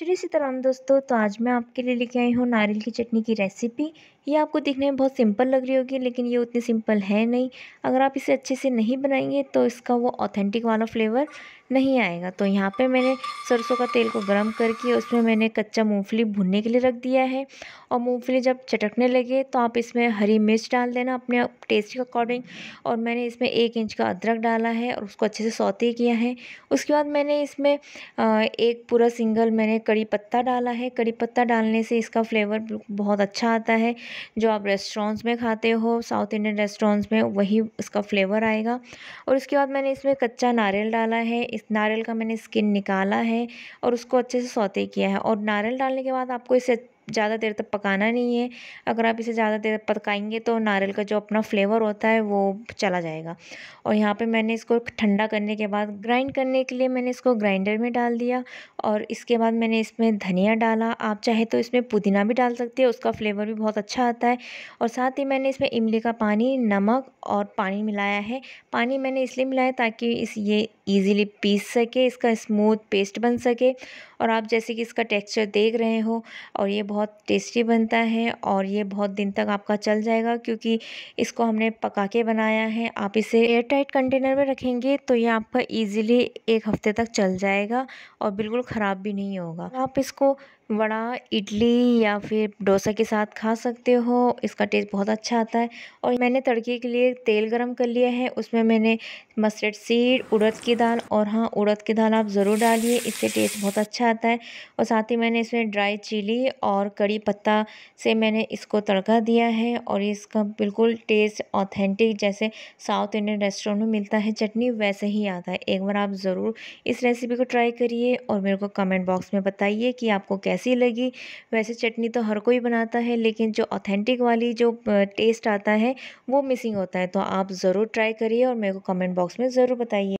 श्री सीताराम दोस्तों तो आज मैं आपके लिए लेके आई हूँ नारियल की चटनी की रेसिपी ये आपको दिखने में बहुत सिंपल लग रही होगी लेकिन ये उतनी सिंपल है नहीं अगर आप इसे अच्छे से नहीं बनाएंगे तो इसका वो ऑथेंटिक वाला फ्लेवर नहीं आएगा तो यहाँ पे मैंने सरसों का तेल को गर्म करके उसमें मैंने कच्चा मूंगफली भुनने के लिए रख दिया है और मूंगफली जब चटकने लगे तो आप इसमें हरी मिर्च डाल देना अपने टेस्ट के अकॉर्डिंग और मैंने इसमें एक इंच का अदरक डाला है और उसको अच्छे से सौते किया है उसके बाद मैंने इसमें एक पूरा सिंगल मैंने कड़ी पत्ता डाला है कड़ी पत्ता डालने से इसका फ्लेवर बहुत अच्छा आता है जो आप रेस्टोरेंट्स में खाते हो साउथ इंडियन रेस्टोरेंट्स में वही इसका फ्लेवर आएगा और उसके बाद मैंने इसमें कच्चा नारियल डाला है इस नारियल का मैंने स्किन निकाला है और उसको अच्छे से सौते किया है और नारियल डालने के बाद आपको इसे ज़्यादा देर तक पकाना नहीं है अगर आप इसे ज़्यादा देर पकाएंगे तो नारियल का जो अपना फ्लेवर होता है वो चला जाएगा और यहाँ पे मैंने इसको ठंडा करने के बाद ग्राइंड करने के लिए मैंने इसको ग्राइंडर में डाल दिया और इसके बाद मैंने इसमें धनिया डाला आप चाहे तो इसमें पुदीना भी डाल सकते हैं उसका फ्लेवर भी बहुत अच्छा आता है और साथ ही मैंने इसमें इमली का पानी नमक और पानी मिलाया है पानी मैंने इसलिए मिलाया ताकि इस ये ईज़िली पीस सके इसका स्मूथ पेस्ट बन सके और आप जैसे कि इसका टेक्स्चर देख रहे हो और ये बहुत बहुत टेस्टी बनता है और ये बहुत दिन तक आपका चल जाएगा क्योंकि इसको हमने पका के बनाया है आप इसे एयर टाइट कंटेनर में रखेंगे तो ये आपका ईजिली एक हफ्ते तक चल जाएगा और बिल्कुल ख़राब भी नहीं होगा आप इसको वड़ा इडली या फिर डोसा के साथ खा सकते हो इसका टेस्ट बहुत अच्छा आता है और मैंने तड़के के लिए तेल गरम कर लिया है उसमें मैंने मस्टर्ड सीड उड़द की दाल और हाँ उड़द की दाल आप ज़रूर डालिए इससे टेस्ट बहुत अच्छा आता है और साथ ही मैंने इसमें ड्राई चिली और और कड़ी पत्ता से मैंने इसको तड़का दिया है और इसका बिल्कुल टेस्ट ऑथेंटिक जैसे साउथ इंडियन रेस्टोरेंट में मिलता है चटनी वैसे ही आता है एक बार आप ज़रूर इस रेसिपी को ट्राई करिए और मेरे को कमेंट बॉक्स में बताइए कि आपको कैसी लगी वैसे चटनी तो हर कोई बनाता है लेकिन जो ऑथेंटिक वाली जो टेस्ट आता है वो मिसिंग होता है तो आप ज़रूर ट्राई करिए और मेरे को कमेंट बॉक्स में ज़रूर बताइए